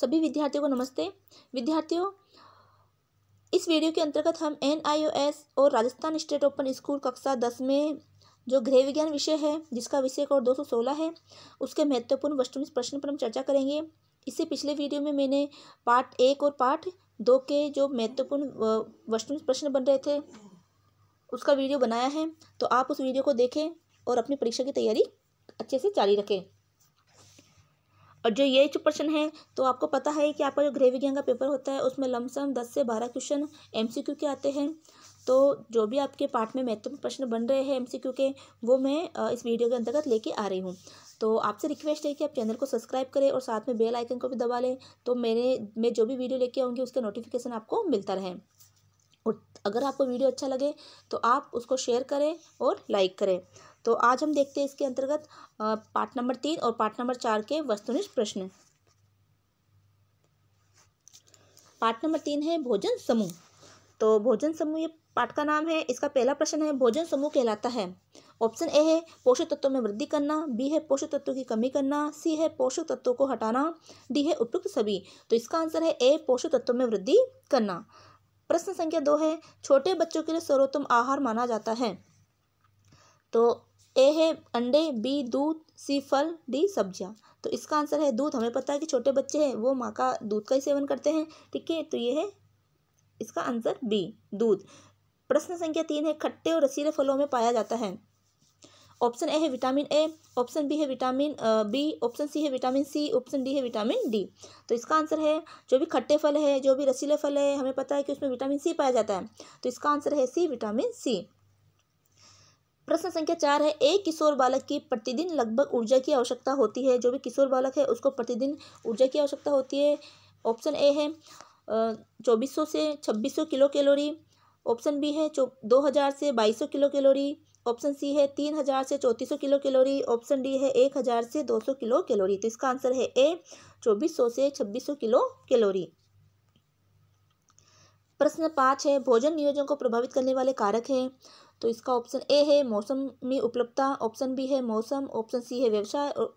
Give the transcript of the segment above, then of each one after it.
सभी विद्यार्थियों को नमस्ते विद्यार्थियों इस वीडियो के अंतर्गत हम एन और राजस्थान स्टेट ओपन स्कूल कक्षा दस में जो गृह विज्ञान विषय है जिसका विषय कोड 216 है उसके महत्वपूर्ण वस्तुनिष्ठ प्रश्न पर हम चर्चा करेंगे इससे पिछले वीडियो में मैंने पार्ट एक और पार्ट दो के जो महत्वपूर्ण वस्तुनिष्ठ प्रश्न बन रहे थे उसका वीडियो बनाया है तो आप उस वीडियो को देखें और अपनी परीक्षा की तैयारी अच्छे से जारी रखें और जो ये जो प्रश्न है तो आपको पता है कि आपका जो गृह विज्ञान का पेपर होता है उसमें लमसम दस से बारह क्वेश्चन एम के आते हैं तो जो भी आपके पार्ट में महत्वपूर्ण प्रश्न बन रहे हैं एमसीक्यू के वो मैं इस वीडियो के अंतर्गत लेके आ रही हूँ तो आपसे रिक्वेस्ट है कि आप चैनल को सब्सक्राइब करें और साथ में बेल आइकन को भी दबा लें तो मेरे मैं जो भी वीडियो लेके आऊँगी उसका नोटिफिकेशन आपको मिलता रहे अगर आपको वीडियो अच्छा लगे तो आप उसको शेयर करें और लाइक करें तो आज हम देखते हैं इसके अंतर्गत पार्ट नंबर तीन और पार्ट नंबर चार के वस्तुनिष्ठ प्रश्न पार्ट नंबर तीन है भोजन समूह तो भोजन समूह ये पाठ का नाम है इसका पहला प्रश्न है भोजन समूह कहलाता है ऑप्शन ए है पोषक तत्वों में वृद्धि करना बी है पोषक तत्वों की कमी करना सी है पोषक तत्वों को हटाना डी है उपयुक्त सभी तो इसका आंसर है ए पोषक तत्वों में वृद्धि करना प्रश्न संख्या दो है छोटे बच्चों के लिए सर्वोत्तम आहार माना जाता है तो ए है अंडे बी दूध सी फल डी सब्जियाँ तो इसका आंसर है दूध हमें पता है कि छोटे बच्चे हैं वो माँ का दूध का ही सेवन करते हैं ठीक है तो ये है इसका आंसर बी दूध प्रश्न संख्या तीन है खट्टे और रसीले फलों में पाया जाता है ऑप्शन ए है विटामिन ए ऑप्शन बी है विटामिन बी ऑप्शन सी है विटामिन सी ऑप्शन डी है विटामिन डी तो इसका आंसर है जो भी खट्टे फल है जो भी रसीले फल है हमें पता है कि उसमें विटामिन सी पाया जाता है तो इसका आंसर है सी विटामिन सी प्रश्न संख्या चार है एक किशोर बालक की प्रतिदिन लगभग ऊर्जा की आवश्यकता होती है जो भी किशोर बालक है उसको प्रतिदिन ऊर्जा की आवश्यकता होती है ऑप्शन ए है चौबीस सौ से छब्बीस सौ किलो कैलोरी ऑप्शन बी है दो हज़ार से बाईस सौ किलो कैलोरी ऑप्शन सी है तीन हज़ार से चौंतीस सौ किलो कैलोरी ऑप्शन डी है एक हज़ार से दो सौ किलो कैलोरी तो इसका आंसर है ए चौबीस सौ से छब्बीस सौ किलो कैलोरी प्रश्न पाँच है भोजन नियोजन को प्रभावित करने वाले कारक हैं तो इसका ऑप्शन ए है मौसम में उपलब्धता ऑप्शन बी है मौसम ऑप्शन सी है व्यवसाय और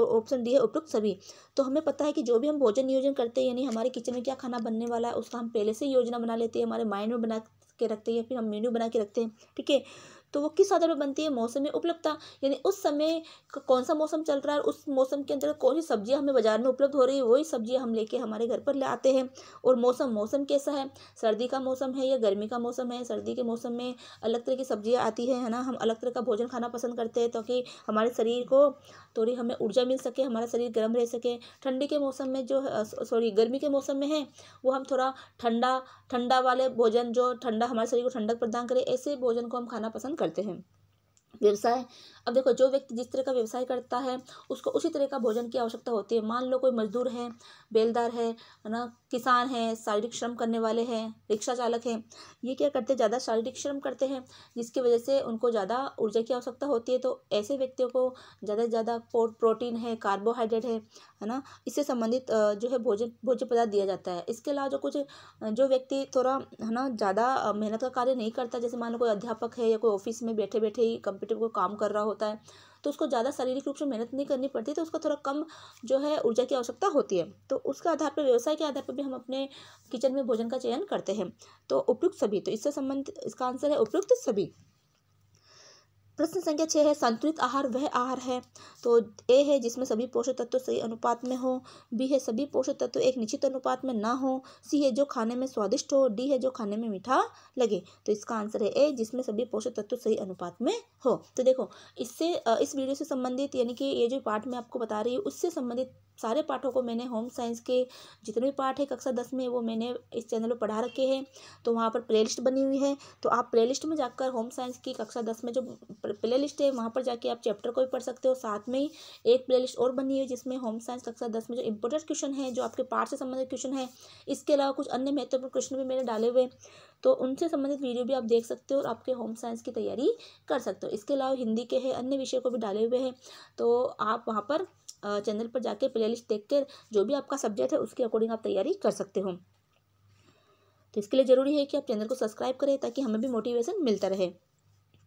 ऑप्शन डी है उपयुक्त सभी तो हमें पता है कि जो भी हम भोजन नियोजन करते हैं यानी हमारे किचन में क्या खाना बनने वाला है उसका हम पहले से योजना बना लेते हैं हमारे माइंड में बना के रखते हैं या फिर हम मेन्यू बना के रखते हैं ठीक है तो वो किस आधार पर बनती है मौसम में उपलब्धता यानी उस समय कौन सा मौसम चल रहा है उस मौसम के अंदर कौन सी सब्जियाँ हमें बाजार में उपलब्ध हो रही है वही सब्जियाँ हम लेके हमारे घर पर ले आते हैं और मौसम मौसम कैसा है सर्दी का मौसम है या गर्मी का मौसम है सर्दी के मौसम में अलग तरह की सब्जियाँ आती हैं है ना हम अलग तरह का भोजन खाना पसंद करते हैं ताकि हमारे शरीर को थोड़ी हमें ऊर्जा मिल सके हमारा शरीर गर्म रह सके ठंडी के मौसम में जो सॉरी गर्मी के मौसम में है वो हम थोड़ा ठंडा ठंडा वाले भोजन जो ठंडा हमारे शरीर को ठंडक प्रदान करे ऐसे भोजन को हम खाना पसंद करते हैं व्यवसाय अब देखो जो व्यक्ति जिस तरह का व्यवसाय करता है उसको उसी तरह का भोजन की आवश्यकता होती है मान लो कोई मजदूर है बेलदार है ना किसान है शारीरिक श्रम करने वाले हैं रिक्शा चालक हैं ये क्या करते हैं ज़्यादा शारीरिक श्रम करते हैं जिसकी वजह से उनको ज़्यादा ऊर्जा की आवश्यकता होती है तो ऐसे व्यक्तियों को ज़्यादा से ज़्यादा प्रोटीन है कार्बोहाइड्रेट है है ना इससे संबंधित जो है भोजन भोज्य पदार्थ दिया जाता है इसके अलावा जो कुछ जो व्यक्ति थोड़ा है ना ज़्यादा मेहनत का कार्य नहीं करता जैसे मान लो कोई अध्यापक है या कोई ऑफिस में बैठे बैठे ही कंप्यूटर रिलेटेड कोई काम कर रहा होता है तो उसको ज़्यादा शारीरिक रूप से मेहनत नहीं करनी पड़ती तो उसका थोड़ा कम जो है ऊर्जा की आवश्यकता होती है तो उसके आधार पर व्यवसाय के आधार पर भी हम अपने किचन में भोजन का चयन करते हैं तो उपयुक्त सभी तो इससे संबंधित इसका आंसर है उपयुक्त सभी प्रश्न संख्या छः है संतुलित आहार वह आहार है तो ए है जिसमें सभी पोषक तत्व सही अनुपात में हो बी है सभी पोषक तत्व एक निश्चित अनुपात में ना हो सी है जो खाने में स्वादिष्ट हो डी है जो खाने में मीठा लगे तो इसका आंसर है ए जिसमें सभी पोषक तत्व सही अनुपात में हो तो देखो इससे इस वीडियो से संबंधित यानी कि ये जो पार्ट मैं आपको बता रही हूँ उससे संबंधित सारे पाठों को मैंने होम साइंस के जितने भी पाठ है कक्षा दस में वो मैंने इस चैनल पर पढ़ा रखे हैं तो वहाँ पर प्लेलिस्ट बनी हुई है तो आप प्लेलिस्ट में जाकर होम साइंस की कक्षा दस में जो प्लेलिस्ट है वहाँ पर जाके आप चैप्टर को भी पढ़ सकते हो साथ में ही एक प्ले और बनी हुई जिसमें होम साइंस कक्षा दस में जो इंपॉर्टेंट क्वेश्चन है जो आपके पाठ से संबंधित क्वेश्चन है इसके अलावा कुछ अन्य महत्वपूर्ण क्वेश्चन भी मैंने डाले हुए तो उनसे संबंधित वीडियो भी आप देख सकते हो और आपके होम साइंस की तैयारी कर सकते हो इसके अलावा हिंदी के है अन्य विषय को भी डाले हुए हैं तो आप वहाँ पर चैनल पर जाकर प्ले लिस्ट देख कर जो भी आपका सब्जेक्ट है उसके अकॉर्डिंग आप तैयारी कर सकते हो तो इसके लिए ज़रूरी है कि आप चैनल को सब्सक्राइब करें ताकि हमें भी मोटिवेशन मिलता रहे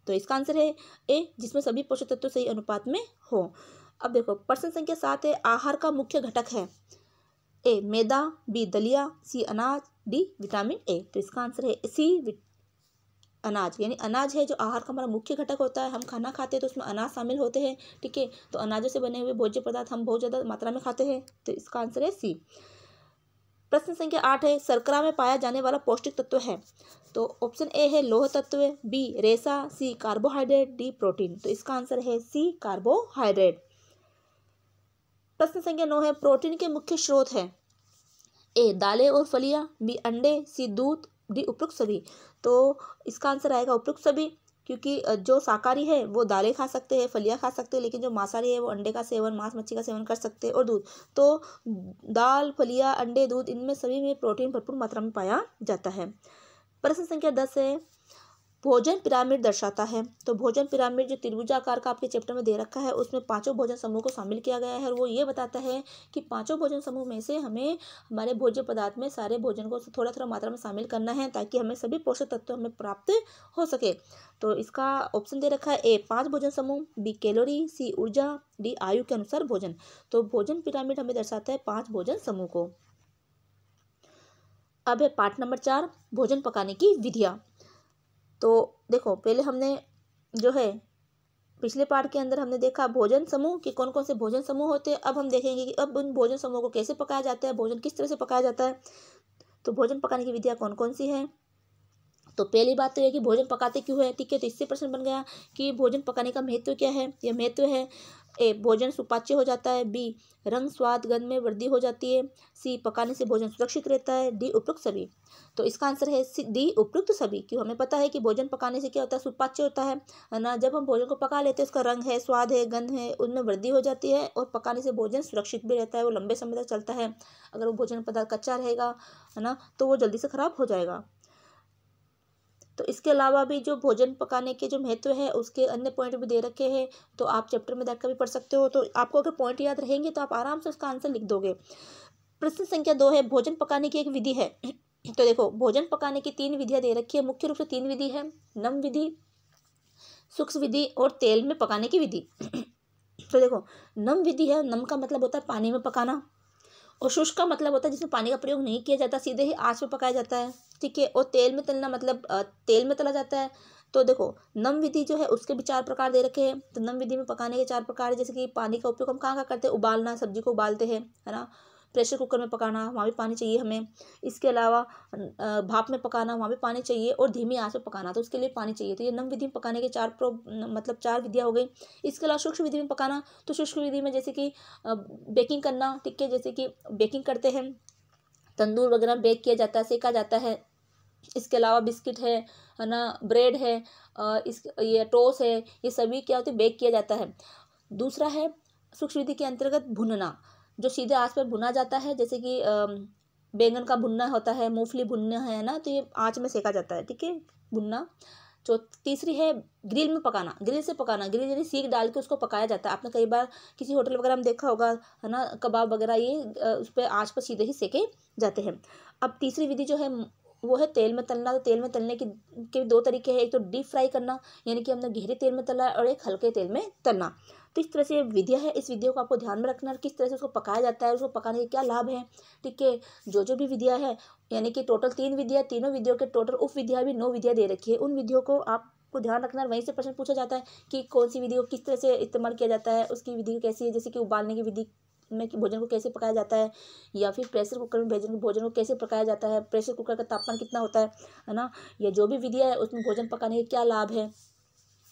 तो इसका आंसर है ए जिसमें सभी पोषक तत्व सही अनुपात में हो अब देखो प्रश्न संख्या सात है आहार का मुख्य घटक है ए मैदा बी दलिया सी अनाज डी विटामिन ए तो इसका आंसर है सी अनाज यानी अनाज है जो आहार का हमारा मुख्य घटक होता है हम खाना खाते हैं तो उसमें अनाज शामिल होते हैं ठीक है तो अनाजों से बने हुए भोज्य पदार्थ हम बहुत ज़्यादा मात्रा में खाते हैं तो इसका आंसर है सी प्रश्न संख्या आठ है सरकरा में पाया जाने वाला पौष्टिक तत्व है तो ऑप्शन ए है लोह तत्व बी रेसा सी कार्बोहाइड्रेट डी प्रोटीन तो इसका आंसर है सी कार्बोहाइड्रेट प्रश्न संख्या नौ है प्रोटीन के मुख्य स्रोत है ए दालें और फलियां बी अंडे सी दूध दी उपयुक्त सभी तो इसका आंसर आएगा उपरोक्त सभी क्योंकि जो शाकाहारी है वो दालें खा सकते हैं फलियाँ खा सकते हैं लेकिन जो मांसाहारी है वो अंडे का सेवन मांस मच्छी का सेवन कर सकते हैं और दूध तो दाल फलियां अंडे दूध इनमें सभी में प्रोटीन भरपूर मात्रा में पाया जाता है प्रश्न संख्या दस है भोजन पिरामिड दर्शाता है तो भोजन पिरामिड जो त्रिभुजाकार का आपके चैप्टर में दे रखा है उसमें पांचों भोजन समूह को शामिल किया गया है और वो ये बताता है कि पांचों भोजन समूह में से हमें हमारे भोज्य पदार्थ में सारे भोजन को थोड़ा थोड़ा मात्रा में शामिल करना है ताकि हमें सभी पोषक तत्व हमें प्राप्त हो सके तो इसका ऑप्शन दे रखा है ए पाँच भोजन समूह बी कैलोरी सी ऊर्जा डी आयु के अनुसार भोजन तो भोजन पिरामिड हमें दर्शाता है पाँच भोजन समूह को अब है पाठ नंबर चार भोजन पकाने की विधियाँ तो देखो पहले हमने जो है पिछले पार्ट के अंदर हमने देखा भोजन समूह कि कौन कौन से भोजन समूह होते हैं अब हम देखेंगे कि अब उन भोजन समूह को कैसे पकाया जाता है भोजन किस तरह से पकाया जाता है तो भोजन पकाने की विधियाँ कौन कौन सी हैं तो पहली बात तो यह कि भोजन पकाते क्यों है ठीक है तो इससे प्रश्न बन गया कि भोजन पकाने का महत्व क्या है यह महत्व है ए भोजन सुपाच्य हो जाता है बी रंग स्वाद गंध में वृद्धि हो जाती है सी पकाने से भोजन सुरक्षित रहता है डी उपयुक्त सभी तो इसका आंसर है सी डी उपयुक्त सभी क्यों हमें पता है कि भोजन पकाने से क्या होता है सुपाच्य होता है ना जब हम भोजन को पका लेते हैं उसका रंग है स्वाद है गंध है उनमें वृद्धि हो जाती है और पकाने से भोजन सुरक्षित भी रहता है वो लंबे समय तक चलता है अगर वो भोजन पदार्थ कच्चा रहेगा है ना तो वो जल्दी से खराब हो जाएगा तो इसके अलावा भी जो भोजन पकाने के जो महत्व है उसके अन्य पॉइंट भी दे रखे हैं तो आप चैप्टर में देखकर भी पढ़ सकते हो तो आपको अगर पॉइंट याद रहेंगे तो आप आराम से उसका आंसर लिख दोगे प्रश्न संख्या दो है भोजन पकाने की एक विधि है तो देखो भोजन पकाने की तीन विधियाँ दे रखी है मुख्य रूप से तीन विधि है नम विधि सूक्ष्म विधि और तेल में पकाने की विधि तो देखो नम विधि है नम का मतलब होता है पानी में पकाना और शुष्क का मतलब होता है जिसमें पानी का प्रयोग नहीं किया जाता सीधे ही आँच पर पकाया जाता है ठीक है और तेल में तलना मतलब तेल में तला जाता है तो देखो नम विधि जो है उसके भी चार प्रकार दे रखे हैं तो नम विधि में पकाने के चार प्रकार जैसे कि पानी का उपयोग हम कहाँ कहाँ करते हैं उबालना सब्जी को उबालते हैं है ना प्रेशर कुकर में पकाना वहाँ भी पानी चाहिए हमें इसके अलावा भाप में पकाना वहाँ भी पानी चाहिए और धीमी आँच पर पकाना तो उसके लिए पानी चाहिए तो ये नम विधि में पकाने के चार प्रो मतलब चार विधियाँ हो गई इसके अलावा सूक्ष्म विधि में पकाना तो सूक्ष्म विधि में जैसे कि बेकिंग करना ठीक है जैसे कि बेकिंग करते हैं तंदूर वगैरह बेक किया जाता है सेका जाता है इसके अलावा बिस्किट है है ना ब्रेड है इस ये टोस है ये सभी क्या होते हैं बेक किया जाता है दूसरा है सूक्ष्म विधि के अंतर्गत भुनना जो सीधे आँच पर भुना जाता है जैसे कि बैंगन का भुनना होता है मूंगफली भुनना है ना तो ये आँच में सेका जाता है ठीक है भुनना जो तीसरी है ग्रिल में पकाना ग्रिल से पकाना ग्रिल यानी सीख डाल के उसको पकाया जाता है आपने कई बार किसी होटल वगैरह में देखा होगा है ना कबाब वगैरह ये उस पर आँच पर सीधे ही सेके जाते हैं अब तीसरी विधि जो है वो है तेल में तलना तो तेल में तलने की के दो तरीके हैं एक तो डीप फ्राई करना यानी कि हमने गहरे तेल में तला और एक हल्के तेल में तलना तो इस तरह से विद्या है इस विधियों को आपको ध्यान में रखना है किस तरह से उसको पकाया जाता है उसको पकाने के क्या लाभ है ठीक है जो जो भी विधिया है यानी कि टोटल तीन विधियाँ तीनों विधियों के टोटल उप विद्या भी नौ विधिया दे रखी है उन विधियों को आप को ध्यान रखना वहीं से प्रश्न पूछा जाता है कि कौन सी विधि को किस तरह से इस्तेमाल किया जाता है उसकी विधि कैसी है जैसे कि उबालने की विधि में कि भोजन को कैसे पकाया जाता है या फिर प्रेशर कुकर में भोजन भोजन को कैसे पकाया जाता है प्रेशर कुकर का तापमान कितना होता है है ना या जो भी विधि है उसमें भोजन पकाने के क्या लाभ है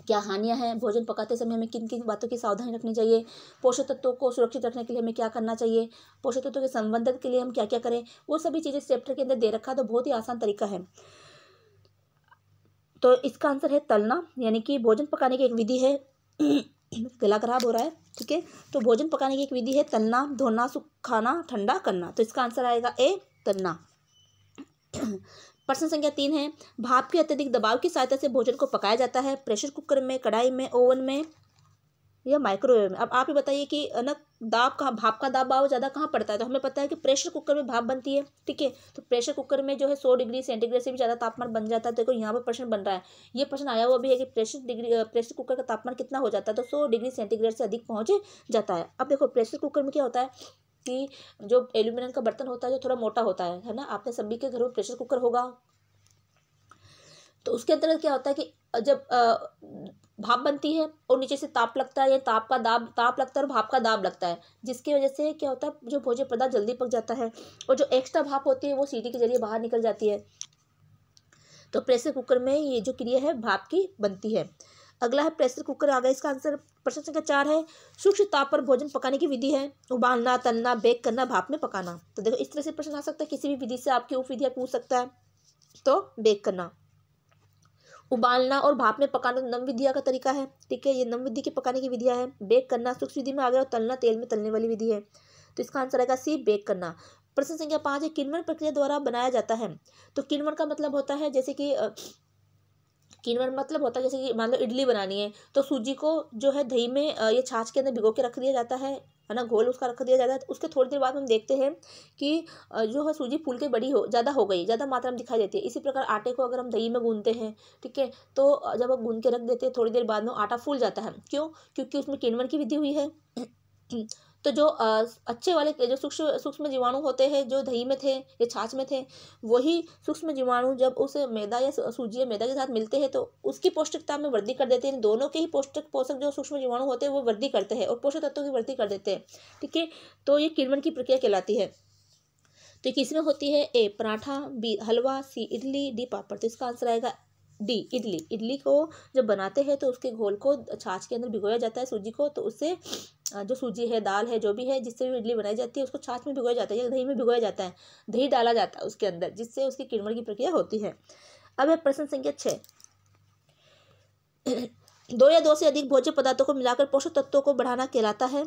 क्या हानियाँ हैं भोजन पकाते समय हमें किन किन बातों की सावधानी रखनी चाहिए पोषक तत्वों को सुरक्षित रखने के लिए हमें क्या करना चाहिए पोषक तत्वों के संबंधन के लिए हम क्या क्या करें वो सभी चीज़ें चैप्टर के अंदर दे रखा तो बहुत ही आसान तरीका है तो इसका आंसर है तलना यानी कि भोजन पकाने की एक विधि है गला खराब हो रहा है ठीक है तो भोजन पकाने की एक विधि है तलना धोना सुखाना ठंडा करना तो इसका आंसर आएगा ए तलना प्रश्न संख्या तीन है भाप के अत्यधिक दबाव की सहायता से भोजन को पकाया जाता है प्रेशर कुकर में कढ़ाई में ओवन में या माइक्रोवेव में अब आप ही बताइए कि ना दाब कहाँ भाप का दबाव ज़्यादा कहाँ पड़ता है तो हमें पता है कि प्रेशर कुकर में भाप बनती है ठीक है तो प्रेशर कुकर में जो है सौ डिग्री सेंटीग्रेड से भी ज़्यादा तापमान बन जाता है तो देखो तो यहाँ पर प्रश्न बन रहा है ये प्रश्न आया हुआ भी है कि प्रेशर डिग्री प्रेशर कुकर का तापमान कितना हो जाता है तो सौ डिग्री सेंटीग्रेड से अधिक पहुँच जाता है अब देखो प्रेशर कुकर में क्या होता है कि जो एल्यूमिनियम का बर्तन होता है जो थोड़ा मोटा होता है है ना आपने सभी के घरों में प्रेशर कुकर होगा तो उसके अंतर्गत क्या होता है कि जब भाप बनती है और नीचे से ताप लगता है या ताप का दाब ताप लगता है और भाप का दाब लगता है जिसकी वजह से क्या होता है जो भोजन पदार्थ जल्दी पक जाता है और जो एक्स्ट्रा भाप होती है वो सीटी के जरिए बाहर निकल जाती है तो प्रेशर कुकर में ये जो क्रिया है भाप की बनती है अगला है प्रेशर कुकर आ गया इसका आंसर प्रश्न संख्या चार है सूक्ष्म ताप पर भोजन पकाने की विधि है उबालना तलना बेक करना भाप में पकाना तो देखो इस तरह से प्रश्न आ सकता है किसी भी विधि से आपकी उप विधियाँ पूछ सकता है तो बेक करना उबालना और भाप में पकाना नम विधिया का तरीका है ठीक है ये नम विधि की पकाने की विधिया है बेक करना सूक्ष्म विधि में आ गया और तलना तेल में तलने वाली विधि है तो इसका आंसर आएगा सी बेक करना प्रश्न संख्या पाँच है किनवन प्रक्रिया द्वारा बनाया जाता है तो किनवन का मतलब होता है जैसे कि कीनवन मतलब होता है जैसे कि मान लो इडली बनानी है तो सूजी को जो है दही में ये छाछ के अंदर भिगो के रख दिया जाता है है ना घोल उसका रख दिया जाता है तो उसके थोड़ी देर बाद हम देखते हैं कि जो है सूजी फूल के बड़ी हो ज़्यादा हो गई ज़्यादा मात्रा में दिखाई देती है इसी प्रकार आटे को अगर हम दही में गूंदते हैं ठीक है तो जब हम गूंद के रख देते हैं थोड़ी देर बाद में आटा फूल जाता है क्यों क्योंकि उसमें किणवन की विधि हुई है तो जो अच्छे वाले जो सूक्ष्म सूक्ष्म जीवाणु होते हैं जो दही में थे या छाछ में थे वही सूक्ष्म जीवाणु जब उस मैदा या सूजी या मैदा के साथ मिलते हैं तो उसकी पौष्टिकता में वृद्धि कर देते हैं दोनों के ही पौष्टिक पोषक जो सूक्ष्म जीवाणु होते हैं वो वृद्धि करते हैं और पोषक तत्वों की वृद्धि कर देते हैं ठीक है तो ये किरमन की प्रक्रिया कहलाती है तो किसमें होती है A paratha B halwa C idli D papad तो इसका आंसर आएगा डी इडली इडली को जब बनाते हैं तो उसके घोल को छाछ के अंदर भिगोया जाता है सूजी को तो उससे जो सूजी है दाल है जो भी है जिससे भी इडली बनाई जाती है उसको छाछ में भिगोया जाता है या दही में भिगोया जाता है दही डाला जाता है उसके अंदर जिससे उसकी किणवन की प्रक्रिया होती है अब है प्रश्न संख्या छः दो या दो से अधिक भोज्य पदार्थों को मिलाकर पोषक तत्वों को बढ़ाना कहलाता है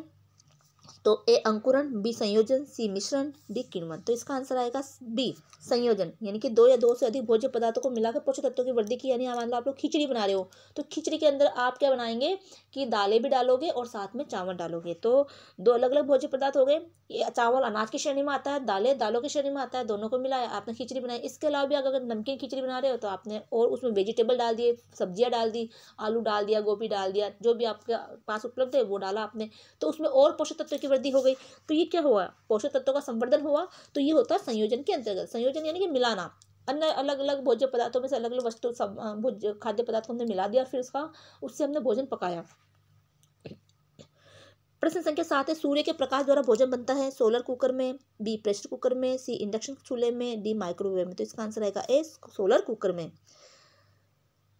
तो ए अंकुरण बी संयोजन सी मिश्रण डी किण्वन तो इसका आंसर आएगा बी संयोजन यानी कि दो या दो से अधिक भोज्य पदार्थों को मिलाकर पोषक तत्वों की वृद्धि की यानी मान लो आप लोग खिचड़ी बना रहे हो तो खिचड़ी के अंदर आप क्या बनाएंगे कि दालें भी डालोगे और साथ में चावल डालोगे तो दो अलग अलग भोज्य पदार्थ हो गए ये चावल अनाज की श्रेणी में आता है दालें दालों की श्रेणी में आता है दोनों को मिलाया आपने खिचड़ी बनाई इसके अलावा भी अगर नमकीन खिचड़ी बना रहे हो तो आपने और उसमें वेजिटेबल डाल दिए सब्जियाँ डाल दी आलू डाल दिया गोभी डाल दिया जो भी आपके पास उपलब्ध है वो डाला आपने तो उसमें और पोषक तत्व की की वृद्धि हो गई तो ये क्या हुआ पोषक तत्वों का संवर्धन हुआ तो ये होता है संयोजन के अंतर्गत संयोजन यानी कि मिलाना अन्य अलग अलग भोज्य पदार्थों में से अलग अलग वस्तु सब भोज्य खाद्य पदार्थ को हमने मिला दिया फिर उसका उससे हमने भोजन पकाया प्रश्न संख्या सात है सूर्य के प्रकाश द्वारा भोजन बनता है सोलर कुकर में बी प्रेशर कुकर में सी इंडक्शन चूल्हे में डी माइक्रोवेव में तो इसका आंसर आएगा ए सोलर कुकर में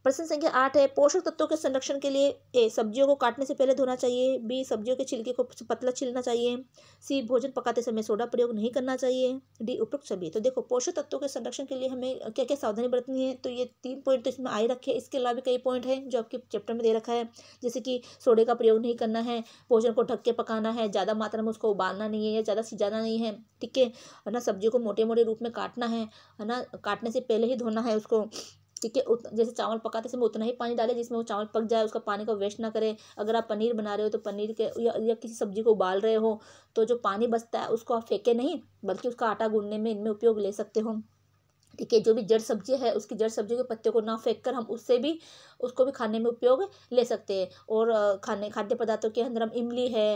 प्रश्न संख्या आठ है पोषक तत्वों के संरक्षण के लिए ए सब्जियों को काटने से पहले धोना चाहिए बी सब्जियों के छिलके को पतला छिलना चाहिए सी भोजन पकाते समय सोडा प्रयोग नहीं करना चाहिए डी उपयुक्त सभी तो देखो पोषक तत्वों के संरक्षण के लिए हमें क्या क्या सावधानी बरतनी है तो ये तीन पॉइंट तो इसमें आए रखे इसके अलावा कई पॉइंट हैं जो आपके चैप्टर में दे रखा है जैसे कि सोडे का प्रयोग नहीं करना है भोजन को ढक के पकाना है ज़्यादा मात्रा में उसको उबालना नहीं है या ज़्यादा सिजाना नहीं है ठीक है ना सब्जियों को मोटे मोटे रूप में काटना है है ना काटने से पहले ही धोना है उसको ठीक है जैसे चावल पकाते समय उतना ही पानी डालें जिसमें वो चावल पक जाए उसका पानी का वेस्ट ना करें अगर आप पनीर बना रहे हो तो पनीर के या, या किसी सब्जी को उबाल रहे हो तो जो पानी बचता है उसको आप फेंके नहीं बल्कि उसका आटा गूंढने में इनमें उपयोग ले सकते हो ठीक है जो भी जड़ सब्जी है उसकी जड़ सब्जी के पत्ते को ना फेंक कर हम उससे भी उसको भी खाने में उपयोग ले सकते हैं और खाने खाद्य पदार्थों के अंदर हम इमली है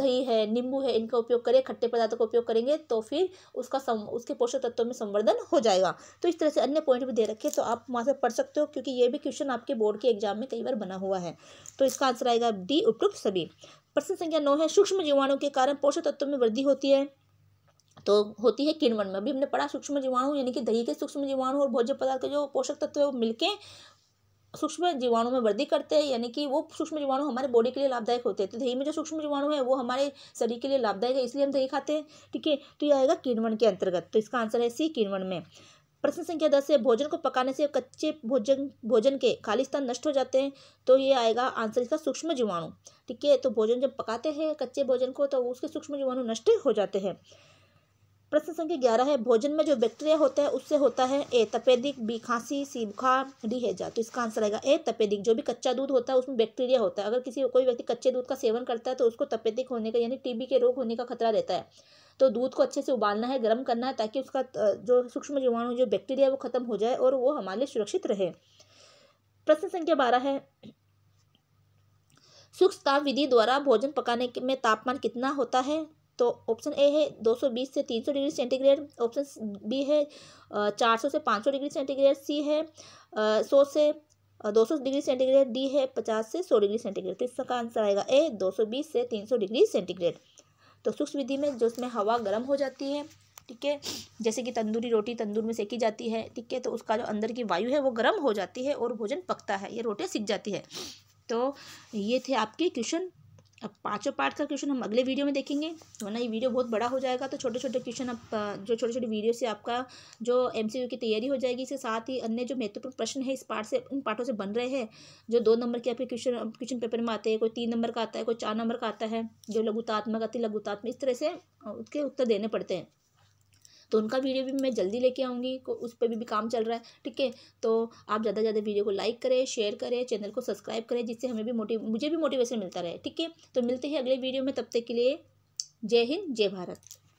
दही है नींबू है इनका उपयोग करें खट्टे पदार्थों का उपयोग करेंगे तो फिर उसका सम, उसके पोषक तत्वों में संवर्धन हो जाएगा तो इस तरह से अन्य पॉइंट भी दे रखे तो आप वहाँ से पढ़ सकते हो क्योंकि ये भी क्वेश्चन आपके बोर्ड के एग्जाम में कई बार बना हुआ है तो इसका आंसर आएगा डी उपयुक्त सभी प्रश्न संख्या नौ है सूक्ष्म जीवाणु के कारण पोषक तत्वों में वृद्धि होती है तो होती है किण्वन में अभी हमने पढ़ा सूक्ष्म जीवाणु यानी कि दही के सूक्ष्म जीवाणु और भोज्य पदार्थ के जो पोषक तत्व है वो मिलके सूक्ष्म जीवाणु में वृद्धि करते हैं यानी कि वो सूक्ष्म जीवाणु हमारे बॉडी के लिए लाभदायक होते हैं तो दही में जो सूक्ष्म जीवाणु है वो हमारे शरीर के लिए लाभदायक है इसलिए हम दही खाते हैं ठीक है तो ये आएगा किण्वन के अंतर्गत तो इसका आंसर है सी किण्वन में प्रश्न संख्या दस है भोजन को पकाने से कच्चे भोजन भोजन के खाली स्थान नष्ट हो जाते हैं तो ये आएगा आंसर इसका सूक्ष्म जीवाणु ठीक है तो भोजन जब पकाते हैं कच्चे भोजन को तो उसके सूक्ष्म जीवाणु नष्ट हो जाते हैं प्रश्न संख्या ग्यारह है भोजन में जो बैक्टीरिया होता है उससे होता है ए तपेदिक बी खांसी सी बुखार डी हैजा तो इसका आंसर आएगा ए तपेदिक जो भी कच्चा दूध होता है उसमें बैक्टीरिया होता है अगर किसी कोई व्यक्ति कच्चे दूध का सेवन करता है तो उसको तपेदिक होने का यानी टीबी के रोग होने का खतरा रहता है तो दूध को अच्छे से उबालना है गर्म करना है ताकि उसका जो सूक्ष्म जीवाणु जो बैक्टीरिया है वो खत्म हो जाए और वो हमारे लिए सुरक्षित रहे प्रश्न संख्या बारह है सूक्ष्म ताप विधि द्वारा भोजन पकाने में तापमान कितना होता है तो ऑप्शन ए है 220 से 300 डिग्री सेंटीग्रेड ऑप्शन बी है 400 से 500 डिग्री सेंटीग्रेड सी है सौ से दो सौ डिग्री सेंटीग्रेड डी है पचास से सौ डिग्री सेंटीग्रेड तो इसका आंसर आएगा ए दो सौ बीस से तीन सौ डिग्री सेंटीग्रेड तो सूक्ष्म तो विधि में जो उसमें हवा गर्म हो जाती है ठीक है जैसे कि तंदूरी रोटी तंदूर में सेकी जाती है ठीक है तो उसका जो अंदर की वायु है वो गर्म हो जाती है और भोजन पकता है ये रोटियाँ सीख जाती है तो ये थे आपके क्वेश्चन अब पाँचों पार्ट का क्वेश्चन हम अगले वीडियो में देखेंगे वरना ये वीडियो बहुत बड़ा हो जाएगा तो छोटे छोटे क्वेश्चन आप जो छोटे छोटे वीडियो से आपका जो एमसीक्यू की तैयारी हो जाएगी इसके साथ ही अन्य जो महत्वपूर्ण प्रश्न है इस पार्ट से इन पार्टों से बन रहे हैं जो दो नंबर के आपके क्वेश्चन क्वेश्चन पेपर में आते हैं कोई तीन नंबर का आता है कोई चार नंबर का आता है जो लघुतात्मक आती लघुतात्मक इस तरह से उसके उत्तर देने पड़ते हैं तो उनका वीडियो भी मैं जल्दी लेके आऊँगी उस पर भी, भी काम चल रहा है ठीक है तो आप ज़्यादा से ज़्यादा वीडियो को लाइक करें शेयर करें चैनल को सब्सक्राइब करें जिससे हमें भी मोटिव मुझे भी मोटिवेशन मिलता रहे ठीक है तो मिलते हैं अगले वीडियो में तब तक के लिए जय हिंद जय भारत